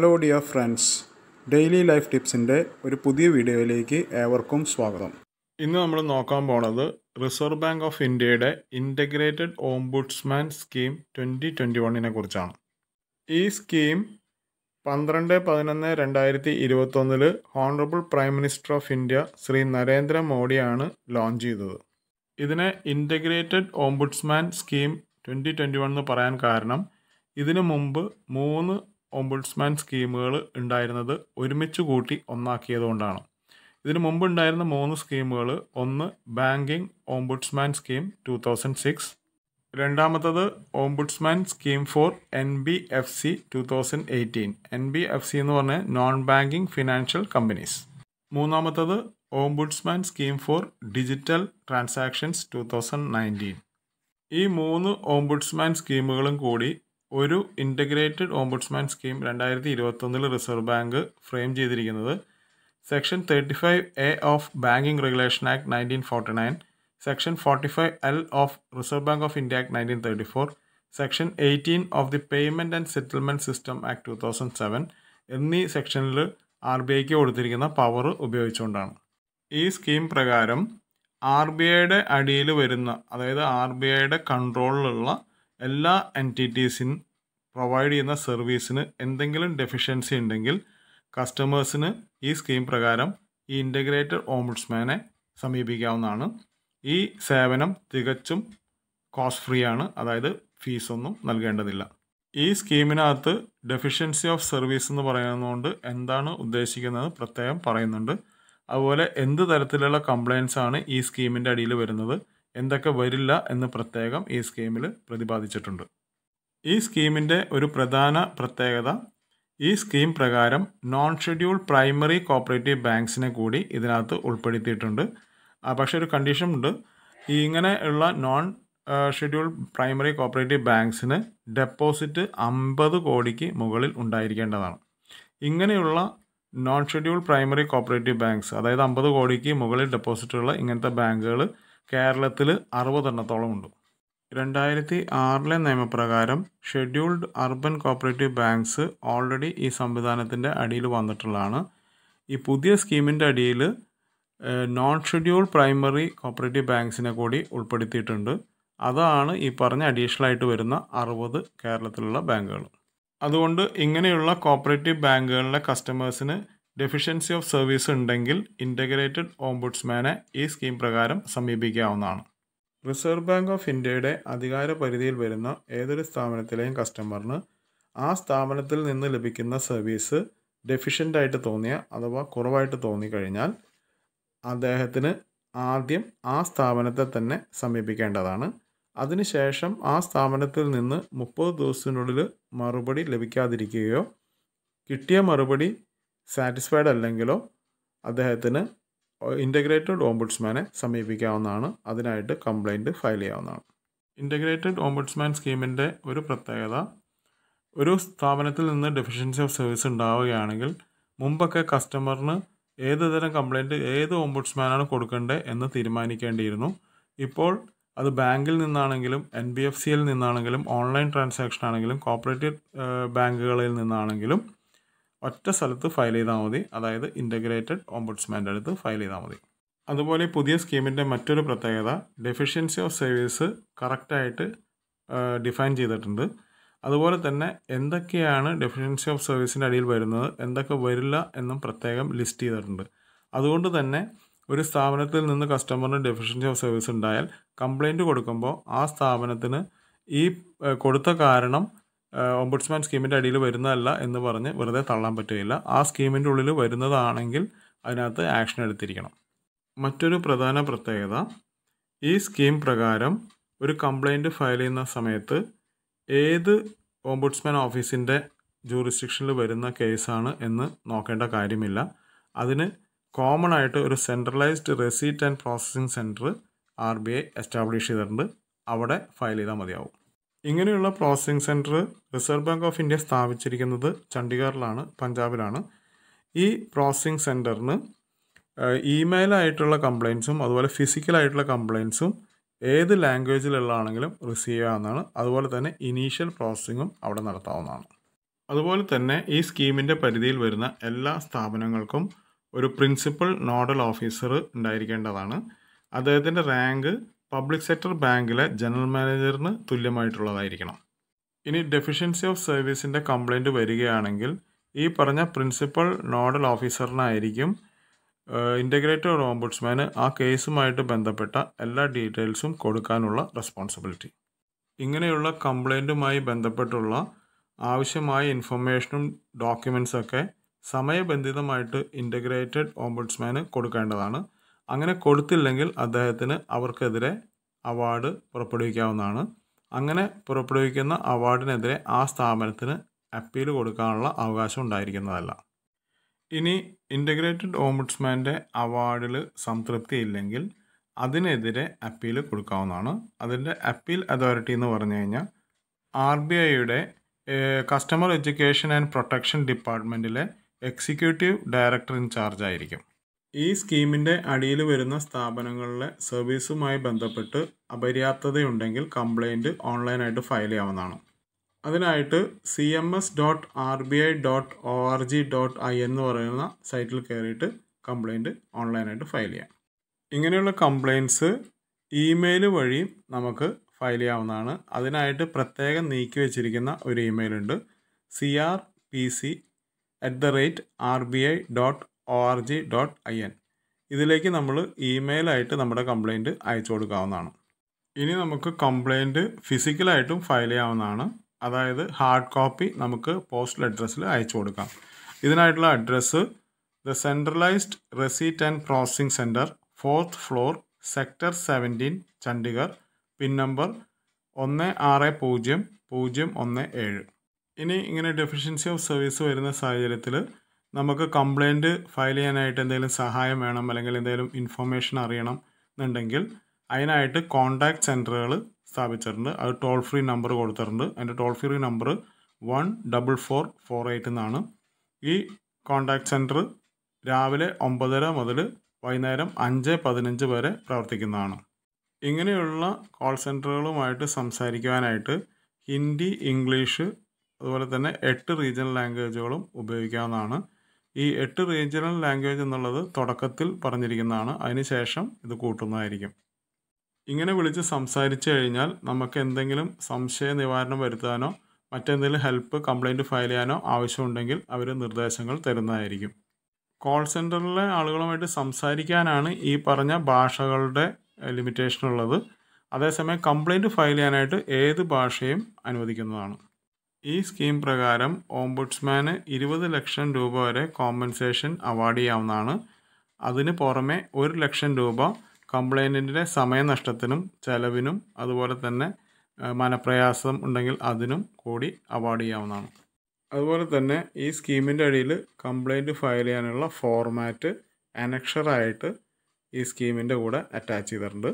hello dear friends daily life ടിപ്സിൻ്റെ ഒരു പുതിയ വീഡിയോയിലേക്ക് ഏവർക്കും സ്വാഗതം ഇന്ന് നമ്മൾ നോക്കാൻ പോണത് റിസർവ് ബാങ്ക് ഓഫ് ഇന്ത്യയുടെ integrated ombudsman scheme twenty twenty വണ്ണിനെ കുറിച്ചാണ് ഈ സ്കീം പന്ത്രണ്ട് പതിനൊന്ന് രണ്ടായിരത്തി ഇരുപത്തൊന്നിൽ honourable prime minister of India Shri Narendra മോഡിയാണ് ലോഞ്ച് ചെയ്തത് ഇതിനെ integrated ombudsman scheme twenty twenty one എന്ന് പറയാൻ കാരണം ഇതിനു മുമ്പ് മൂന്ന് ഓംബുഡ്സ്മാൻ സ്കീമുകൾ ഉണ്ടായിരുന്നത് ഒരുമിച്ച് കൂട്ടി ഒന്നാക്കിയതുകൊണ്ടാണ് ഇതിനു മുമ്പുണ്ടായിരുന്ന മൂന്ന് സ്കീമുകൾ ഒന്ന് banking ombudsman scheme two thousand six രണ്ടാമത്തത് ombudsman scheme for N B F C two thousand eighteen N B F C എന്ന് പറഞ്ഞ നോൺ ബാങ്കിങ് ഫിനാൻഷ്യൽ കമ്പനീസ് മൂന്നാമത്തത് ombudsman scheme for digital transactions two thousand nineteen ഈ മൂന്ന് ombudsman സ്കീമുകളും കൂടി ഒരു integrated ombudsman scheme രണ്ടായിരത്തി ഇരുപത്തൊന്നിൽ റിസർവ് ബാങ്ക് ഫ്രെയിം ചെയ്തിരിക്കുന്നത് section thirty five A of banking regulation act nineteen forty nine section forty five L of reserve bank of India act nineteen thirty four section eighteen of the payment and settlement system act two thousand seven എന്നീ സെക്ഷനിൽ R B ഐക്ക് കൊടുത്തിരിക്കുന്ന power ഉപയോഗിച്ചുകൊണ്ടാണ് ഈ scheme പ്രകാരം R B ഐയുടെ അടിയിൽ വരുന്ന അതായത് ആർ ബി ഐയുടെ കൺട്രോളിലുള്ള എല്ലാ എൻറ്റിറ്റീസിന് പ്രൊവൈഡ് ചെയ്യുന്ന സർവീസിന് എന്തെങ്കിലും ഡെഫിഷ്യൻസി ഉണ്ടെങ്കിൽ കസ്റ്റമേഴ്സിന് ഈ സ്കീം പ്രകാരം ഈ ഇൻ്റഗ്രേറ്റഡ് ഓംബുഡ്സ്മാനെ സമീപിക്കാവുന്നതാണ് ഈ സേവനം തികച്ചും കോസ്റ്റ് ഫ്രീ ആണ് അതായത് ഫീസൊന്നും നൽകേണ്ടതില്ല ഈ സ്കീമിനകത്ത് ഡെഫിഷ്യൻസി ഓഫ് സർവീസ് എന്ന് പറയുന്നതുകൊണ്ട് എന്താണ് ഉദ്ദേശിക്കുന്നത് പ്രത്യേകം പറയുന്നുണ്ട് അതുപോലെ എന്ത് തരത്തിലുള്ള കംപ്ലയിൻസ് ആണ് ഈ സ്കീമിൻ്റെ അടിയിൽ വരുന്നത് എന്തൊക്കെ വരില്ല എന്ന് പ്രത്യേകം ഈ സ്കീമിൽ പ്രതിപാദിച്ചിട്ടുണ്ട് ഈ സ്കീമിൻ്റെ ഒരു പ്രധാന പ്രത്യേകത ഈ സ്കീം പ്രകാരം നോൺ ഷെഡ്യൂൾ പ്രൈമറി കോപ്പറേറ്റീവ് ബാങ്ക്സിനെ കൂടി ഇതിനകത്ത് ഉൾപ്പെടുത്തിയിട്ടുണ്ട് പക്ഷേ ഒരു കണ്ടീഷൻ ഉണ്ട് ഈ ഇങ്ങനെയുള്ള നോൺ ഷെഡ്യൂൾ പ്രൈമറി കോപ്പറേറ്റീവ് ബാങ്ക്സിന് ഡെപ്പോസിറ്റ് അമ്പത് കോടിക്ക് മുകളിൽ ഉണ്ടായിരിക്കേണ്ടതാണ് ഇങ്ങനെയുള്ള non schedule primary cooperative banks അതായത് അമ്പത് കോടിക്ക് മുകളിൽ ഡെപ്പോസിറ്റുള്ള ഇങ്ങനത്തെ ബാങ്കുകൾ കേരളത്തിൽ അറുപതെണ്ണത്തോളം ഉണ്ട് രണ്ടായിരത്തി ആറിലെ നിയമപ്രകാരം scheduled urban cooperative banks already ഈ സംവിധാനത്തിൻ്റെ അടിയിൽ വന്നിട്ടുള്ളതാണ് ഈ പുതിയ സ്കീമിൻ്റെ അടിയിൽ നോൺ ഷെഡ്യൂൾ പ്രൈമറി കോപ്പറേറ്റീവ് ബാങ്ക്സിനെ കൂടി ഉൾപ്പെടുത്തിയിട്ടുണ്ട് അതാണ് ഈ പറഞ്ഞ അഡീഷണലായിട്ട് വരുന്ന അറുപത് കേരളത്തിലുള്ള ബാങ്കുകൾ അതുകൊണ്ട് ഇങ്ങനെയുള്ള കോപ്പറേറ്റീവ് ബാങ്കുകളിലെ കസ്റ്റമേഴ്സിന് ഡെഫിഷ്യൻസി ഓഫ് സർവീസ് ഉണ്ടെങ്കിൽ ഇൻ്റഗ്രേറ്റഡ് ഓംബുഡ്സ്മാനെ ഈ സ്കീം പ്രകാരം സമീപിക്കാവുന്നതാണ് റിസർവ് ബാങ്ക് ഓഫ് ഇന്ത്യയുടെ അധികാര പരിധിയിൽ വരുന്ന ഏതൊരു സ്ഥാപനത്തിലെയും കസ്റ്റമറിന് ആ സ്ഥാപനത്തിൽ നിന്ന് ലഭിക്കുന്ന സർവീസ് ഡെഫിഷ്യൻ്റ് ആയിട്ട് തോന്നിയ അഥവാ കുറവായിട്ട് തോന്നിക്കഴിഞ്ഞാൽ അദ്ദേഹത്തിന് ആദ്യം ആ സ്ഥാപനത്തെ തന്നെ സമീപിക്കേണ്ടതാണ് അതിനുശേഷം ആ സ്ഥാപനത്തിൽ നിന്ന് മുപ്പത് ദിവസത്തിനുള്ളിൽ മറുപടി ലഭിക്കാതിരിക്കുകയോ കിട്ടിയ മറുപടി സാറ്റിസ്ഫൈഡ് അല്ലെങ്കിലോ അദ്ദേഹത്തിന് ഇൻ്റഗ്രേറ്റഡ് ഓംബുഡ്സ്മാനെ സമീപിക്കാവുന്നതാണ് അതിനായിട്ട് കംപ്ലയിൻറ്റ് ഫയൽ ചെയ്യാവുന്നതാണ് ഇൻ്റഗ്രേറ്റഡ് ഓംബുഡ്സ്മാൻ സ്കീമിൻ്റെ ഒരു പ്രത്യേകത ഒരു സ്ഥാപനത്തിൽ നിന്ന് ഡെഫിഷ്യൻസി ഓഫ് സർവീസ് ഉണ്ടാവുകയാണെങ്കിൽ മുമ്പൊക്കെ കസ്റ്റമറിന് ഏത് തരം കംപ്ലൈൻറ്റ് ഏത് ഓംബുഡ്സ്മാനാണ് കൊടുക്കേണ്ടത് എന്ന് തീരുമാനിക്കേണ്ടിയിരുന്നു ഇപ്പോൾ അത് ബാങ്കിൽ നിന്നാണെങ്കിലും എൻ ബി എഫ് സിയിൽ നിന്നാണെങ്കിലും ഓൺലൈൻ ട്രാൻസാക്ഷൻ ആണെങ്കിലും കോപ്പറേറ്റീവ് ബാങ്കുകളിൽ നിന്നാണെങ്കിലും ഒറ്റ സ്ഥലത്ത് ഫയൽ ചെയ്താൽ മതി അതായത് ഇൻ്റഗ്രേറ്റഡ് ഓംബുഡ്സ്മാൻ്റെ അടുത്ത് ഫയൽ ചെയ്താൽ മതി അതുപോലെ പുതിയ സ്കീമിൻ്റെ മറ്റൊരു പ്രത്യേകത ഡെഫിഷ്യൻസി ഓഫ് സർവീസ് കറക്റ്റായിട്ട് ഡിഫൈൻ ചെയ്തിട്ടുണ്ട് അതുപോലെ തന്നെ എന്തൊക്കെയാണ് ഡെഫിഷ്യൻസി ഓഫ് സർവീസിൻ്റെ അടിയിൽ വരുന്നത് എന്തൊക്കെ വരില്ല എന്നും പ്രത്യേകം ലിസ്റ്റ് ചെയ്തിട്ടുണ്ട് അതുകൊണ്ട് തന്നെ ഒരു സ്ഥാപനത്തിൽ നിന്ന് കസ്റ്റമറിന് ഡെഫിഷ്യൻസി ഓഫ് സർവീസ് ഉണ്ടായാൽ കംപ്ലയിൻറ്റ് കൊടുക്കുമ്പോൾ ആ സ്ഥാപനത്തിന് ഈ കൊടുത്ത കാരണം ഓംബുഡ്സ്മാൻ സ്കീമിൻ്റെ അടിയിൽ വരുന്നതല്ല എന്ന് പറഞ്ഞ് വെറുതെ തള്ളാൻ പറ്റുകയില്ല ആ സ്കീമിൻ്റെ ഉള്ളിൽ വരുന്നതാണെങ്കിൽ അതിനകത്ത് ആക്ഷൻ എടുത്തിരിക്കണം മറ്റൊരു പ്രധാന പ്രത്യേകത ഈ സ്കീം പ്രകാരം ഒരു കംപ്ലൈൻറ്റ് ഫയൽ ചെയ്യുന്ന സമയത്ത് ഏത് ഓംബുഡ്സ്മാൻ ഓഫീസിൻ്റെ ജൂറിസ്ഡിക്ഷനിൽ വരുന്ന കേസാണ് എന്ന് നോക്കേണ്ട കാര്യമില്ല അതിന് കോമൺ ആയിട്ട് ഒരു centralised receipt and processing centre R B I establish ചെയ്തിട്ടുണ്ട് അവിടെ ഫയൽ ചെയ്താൽ മതിയാവും ഇങ്ങനെയുള്ള processing centre reserve bank of India സ്ഥാപിച്ചിരിക്കുന്നത് ചണ്ഡീഗറിലാണ് പഞ്ചാബിലാണ് ഈ പ്രോസസിങ് സെൻറ്ററിന് ഇമെയിൽ ആയിട്ടുള്ള കംപ്ലയിൻസും അതുപോലെ ഫിസിക്കലായിട്ടുള്ള കംപ്ലയിൻസും ഏത് ലാംഗ്വേജിലുള്ളതാണെങ്കിലും റിസീവ് ചെയ്യാവുന്നതാണ് അതുപോലെ തന്നെ ഇനീഷ്യൽ പ്രോസസ്സിങ്ങും അവിടെ നടത്താവുന്നതാണ് അതുപോലെ തന്നെ ഈ സ്കീമിൻ്റെ പരിധിയിൽ വരുന്ന എല്ലാ സ്ഥാപനങ്ങൾക്കും ഒരു പ്രിൻസിപ്പൽ നോഡൽ ഓഫീസർ ഉണ്ടായിരിക്കേണ്ടതാണ് അദ്ദേഹത്തിൻ്റെ റാങ്ക് പബ്ലിക് സെക്ടർ ബാങ്കിലെ ജനറൽ മാനേജറിന് തുല്യമായിട്ടുള്ളതായിരിക്കണം ഇനി ഡെഫിഷ്യൻസി ഓഫ് സർവീസിൻ്റെ കംപ്ലൈൻറ്റ് വരികയാണെങ്കിൽ ഈ പറഞ്ഞ പ്രിൻസിപ്പൽ നോഡൽ ഓഫീസറിനായിരിക്കും ഇൻ്റഗ്രേറ്റഡ് ഓംബുഡ്സ്മാന് ആ കേസുമായിട്ട് ബന്ധപ്പെട്ട എല്ലാ ഡീറ്റെയിൽസും കൊടുക്കാനുള്ള റെസ്പോൺസിബിലിറ്റി ഇങ്ങനെയുള്ള കംപ്ലൈൻറ്റുമായി ബന്ധപ്പെട്ടുള്ള ആവശ്യമായ ഇൻഫർമേഷനും ഡോക്യുമെൻസൊക്കെ സമയബന്ധിതമായിട്ട് ഇൻ്റഗ്രേറ്റഡ് ഓംബുഡ്സ്മാന് കൊടുക്കേണ്ടതാണ് അങ്ങനെ കൊടുത്തില്ലെങ്കിൽ അദ്ദേഹത്തിന് അവർക്കെതിരെ അവാർഡ് പുറപ്പെടുവിക്കാവുന്നതാണ് അങ്ങനെ പുറപ്പെടുവിക്കുന്ന അവാർഡിനെതിരെ ആ സ്ഥാപനത്തിന് അപ്പീൽ കൊടുക്കാനുള്ള അവകാശം ഉണ്ടായിരിക്കുന്നതല്ല ഇനി ഇൻ്റഗ്രേറ്റഡ് ഓംബുഡ്സ്മാൻ്റെ അവാർഡിൽ സംതൃപ്തിയില്ലെങ്കിൽ അതിനെതിരെ അപ്പീൽ കൊടുക്കാവുന്നതാണ് അതിൻ്റെ അപ്പീൽ അതോറിറ്റി എന്ന് പറഞ്ഞു കഴിഞ്ഞാൽ ആർ ബി ഐയുടെ കസ്റ്റമർ എഡ്യൂക്കേഷൻ ആൻഡ് പ്രൊട്ടക്ഷൻ ഡിപ്പാർട്ട്മെൻറ്റിലെ എക്സിക്യൂട്ടീവ് ഡയറക്ടർ ഇൻചാർജ് ആയിരിക്കും ഈ സ്കീമിൻ്റെ അടിയിൽ വരുന്ന സ്ഥാപനങ്ങളിലെ സർവീസുമായി ബന്ധപ്പെട്ട് അപര്യാപ്തതയുണ്ടെങ്കിൽ കംപ്ലയിൻറ്റ് ഓൺലൈനായിട്ട് ഫയൽ ചെയ്യാവുന്നതാണ് അതിനായിട്ട് C M S dot R B I dot O R G dot I എന്ന് പറയുന്ന സൈറ്റിൽ കയറിയിട്ട് കംപ്ലയിൻറ്റ് ഓൺലൈനായിട്ട് ഫയൽ ചെയ്യാം ഇങ്ങനെയുള്ള കംപ്ലയിൻസ് ഇമെയിൽ വഴിയും നമുക്ക് ഫയൽ ചെയ്യാവുന്നതാണ് അതിനായിട്ട് പ്രത്യേകം നീക്കി വെച്ചിരിക്കുന്ന ഒരു ഇമെയിൽ ഉണ്ട് C R P C at the rate R B I dot O R G dot I N ഇതിലേക്ക് നമ്മൾ ഇമെയിലായിട്ട് നമ്മുടെ കംപ്ലൈൻറ്റ് അയച്ചു കൊടുക്കാവുന്നതാണ് ഇനി നമുക്ക് കംപ്ലൈൻറ്റ് ഫിസിക്കലായിട്ടും ഫയൽ ചെയ്യാവുന്നതാണ് അതായത് ഹാർഡ് കോപ്പി നമുക്ക് പോസ്റ്റൽ അഡ്രസ്സിൽ അയച്ചു കൊടുക്കാം ഇതിനായിട്ടുള്ള address the centralised receipt and processing centre fourth floor sector seventeen Chandigarh pin number ഒന്ന് ആറ് പൂജ്യം പൂജ്യം ഒന്ന് ഏഴ് ഇനി ഇങ്ങനെ ഡെഫിഷ്യൻസി ഓഫ് സർവീസ് വരുന്ന സാഹചര്യത്തിൽ നമുക്ക് കംപ്ലയിൻറ്റ് ഫയൽ ചെയ്യാനായിട്ട് എന്തെങ്കിലും സഹായം വേണം അല്ലെങ്കിൽ എന്തെങ്കിലും ഇൻഫർമേഷൻ അറിയണം എന്നുണ്ടെങ്കിൽ അതിനായിട്ട് കോൺടാക്ട് സെൻറ്ററുകൾ സ്ഥാപിച്ചിട്ടുണ്ട് അത് ടോൾ ഫ്രീ നമ്പർ കൊടുത്തിട്ടുണ്ട് അതിൻ്റെ toll free number one double four four eight എന്നാണ് ഈ കോൺടാക്ട് സെൻറ്റർ രാവിലെ ഒമ്പതര മുതൽ വൈകുന്നേരം അഞ്ച് പതിനഞ്ച് വരെ പ്രവർത്തിക്കുന്നതാണ് ഇങ്ങനെയുള്ള കോൾ സെൻറ്ററുകളുമായിട്ട് സംസാരിക്കുവാനായിട്ട് ഹിന്ദി ഇംഗ്ലീഷ് അതുപോലെ തന്നെ എട്ട് റീജിയണൽ ലാംഗ്വേജുകളും ഉപയോഗിക്കാവുന്നതാണ് ഈ എട്ട് റീജിയണൽ ലാംഗ്വേജ് എന്നുള്ളത് തുടക്കത്തിൽ പറഞ്ഞിരിക്കുന്നതാണ് അതിനുശേഷം ഇത് കൂട്ടുന്നതായിരിക്കും ഇങ്ങനെ വിളിച്ച് സംസാരിച്ചു കഴിഞ്ഞാൽ നമുക്ക് എന്തെങ്കിലും സംശയ നിവാരണം വരുത്താനോ മറ്റെന്തെങ്കിലും ഹെൽപ്പ് കംപ്ലൈൻറ്റ് ഫയൽ ചെയ്യാനോ ആവശ്യമുണ്ടെങ്കിൽ അവർ നിർദ്ദേശങ്ങൾ തരുന്നതായിരിക്കും കോൾ സെൻറ്ററിലെ ആളുകളുമായിട്ട് സംസാരിക്കാനാണ് ഈ പറഞ്ഞ ഭാഷകളുടെ ലിമിറ്റേഷൻ ഉള്ളത് അതേസമയം കംപ്ലൈൻറ്റ് ഫയൽ ചെയ്യാനായിട്ട് ഏത് ഭാഷയും അനുവദിക്കുന്നതാണ് ഈ സ്കീം പ്രകാരം ഓംബുഡ്സ്മാന് ഇരുപത് ലക്ഷം രൂപ വരെ കോമ്പൻസേഷൻ അവാർഡ് ചെയ്യാവുന്നതാണ് അതിന് പുറമെ ഒരു ലക്ഷം രൂപ കംപ്ലൈൻറ്റിൻ്റെ സമയനഷ്ടത്തിനും ചെലവിനും അതുപോലെ തന്നെ മനപ്രയാസം ഉണ്ടെങ്കിൽ അതിനും കൂടി അവാർഡ് ചെയ്യാവുന്നതാണ് അതുപോലെ തന്നെ ഈ സ്കീമിൻ്റെ അടിയിൽ കംപ്ലൈൻറ്റ് ഫയൽ ചെയ്യാനുള്ള ഫോർമാറ്റ് അനക്ഷറായിട്ട് ഈ സ്കീമിൻ്റെ കൂടെ അറ്റാച്ച് ചെയ്തിട്ടുണ്ട്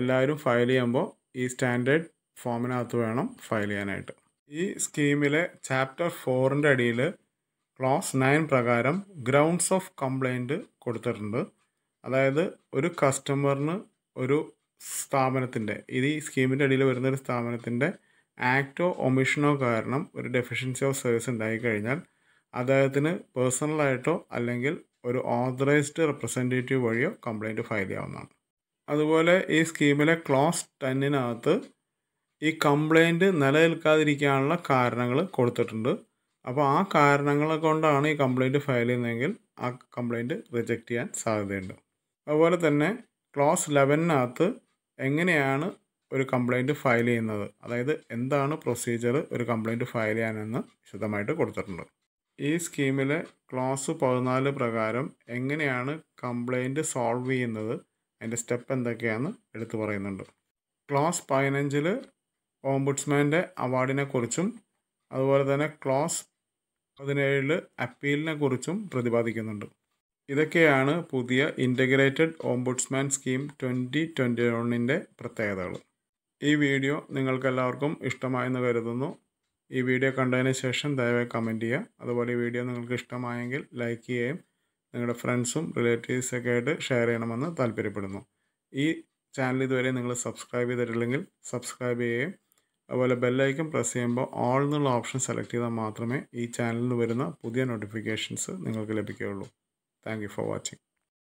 എല്ലാവരും ഫയൽ ചെയ്യുമ്പോൾ ഈ സ്റ്റാൻഡേർഡ് ഫോമിനകത്ത് വേണം ഫയൽ ചെയ്യാനായിട്ട് ഈ സ്കീമിലെ ചാപ്റ്റർ ഫോറിൻ്റെ അടിയിൽ ക്ലാസ് നയൻ പ്രകാരം ഗ്രൗണ്ട്സ് ഓഫ് കംപ്ലൈൻറ്റ് കൊടുത്തിട്ടുണ്ട് അതായത് ഒരു കസ്റ്റമറിന് ഒരു സ്ഥാപനത്തിൻ്റെ ഇത് ഈ സ്കീമിൻ്റെ അടിയിൽ വരുന്ന ഒരു സ്ഥാപനത്തിൻ്റെ ആക്റ്റോ ഒമിഷനോ കാരണം ഒരു ഡെഫിഷ്യൻസി ഓഫ് സർവീസ് ഉണ്ടായിക്കഴിഞ്ഞാൽ അദ്ദേഹത്തിന് പേഴ്സണലായിട്ടോ അല്ലെങ്കിൽ ഒരു ഓതറൈസ്ഡ് റെപ്രസെൻറ്റേറ്റീവ് വഴിയോ കംപ്ലൈൻറ്റ് ഫയൽ ചെയ്യാവുന്നതാണ് അതുപോലെ ഈ സ്കീമിലെ ക്ലോസ് ടെന്നിനകത്ത് ഈ കംപ്ലൈൻറ്റ് നിലനിൽക്കാതിരിക്കാനുള്ള കാരണങ്ങൾ കൊടുത്തിട്ടുണ്ട് അപ്പോൾ ആ കാരണങ്ങളെ കൊണ്ടാണ് ഈ കംപ്ലൈൻറ്റ് ഫയൽ ചെയ്യുന്നതെങ്കിൽ ആ കംപ്ലൈൻറ്റ് റിജക്റ്റ് ചെയ്യാൻ സാധ്യതയുണ്ട് അതുപോലെ തന്നെ ക്ലോസ് ലെവനകത്ത് എങ്ങനെയാണ് ഒരു കംപ്ലൈൻറ്റ് ഫയൽ ചെയ്യുന്നത് അതായത് എന്താണ് പ്രൊസീജിയർ ഒരു കംപ്ലൈൻറ്റ് ഫയൽ ചെയ്യാനെന്ന് വിശദമായിട്ട് കൊടുത്തിട്ടുണ്ട് ഈ സ്കീമിലെ ക്ലോസ് പതിനാല് പ്രകാരം എങ്ങനെയാണ് കംപ്ലൈൻറ്റ് സോൾവ് ചെയ്യുന്നത് അതിൻ്റെ സ്റ്റെപ്പ് എന്തൊക്കെയാണെന്ന് എടുത്തു പറയുന്നുണ്ട് ക്ലോസ് പതിനഞ്ചിൽ ഓംബുഡ്സ്മാൻ്റെ കുറിച്ചും അതുപോലെ തന്നെ ക്ലോസ് പതിനേഴില് അപ്പീലിനെ കുറിച്ചും പ്രതിപാദിക്കുന്നുണ്ട് ഇതൊക്കെയാണ് പുതിയ integrated ombudsman scheme twenty twenty വണ്ണിൻ്റെ പ്രത്യേകതകൾ ഈ വീഡിയോ നിങ്ങൾക്കെല്ലാവർക്കും ഇഷ്ടമായെന്ന് കരുതുന്നു ഈ വീഡിയോ കണ്ടതിന് ശേഷം ദയവായി കമൻറ്റ് ചെയ്യുക അതുപോലെ ഈ വീഡിയോ നിങ്ങൾക്ക് ഇഷ്ടമായെങ്കിൽ ലൈക്ക് ചെയ്യുകയും നിങ്ങളുടെ ഫ്രണ്ട്സും റിലേറ്റീവ്സൊക്കെ ആയിട്ട് ഷെയർ ചെയ്യണമെന്ന് താല്പര്യപ്പെടുന്നു ഈ ചാനൽ ഇതുവരെ നിങ്ങൾ സബ്സ്ക്രൈബ് ചെയ്തിട്ടില്ലെങ്കിൽ സബ്സ്ക്രൈബ് ചെയ്യുകയും അതുപോലെ ബെല്ലൈക്കൺ പ്രസ് ചെയ്യുമ്പോൾ ഓൾ എന്നുള്ള ഓപ്ഷൻ സെലക്ട് ചെയ്താൽ മാത്രമേ ഈ ചാനലിൽ വരുന്ന പുതിയ നോട്ടിഫിക്കേഷൻസ് നിങ്ങൾക്ക് ലഭിക്കുകയുള്ളൂ താങ്ക് ഫോർ വാച്ചിങ്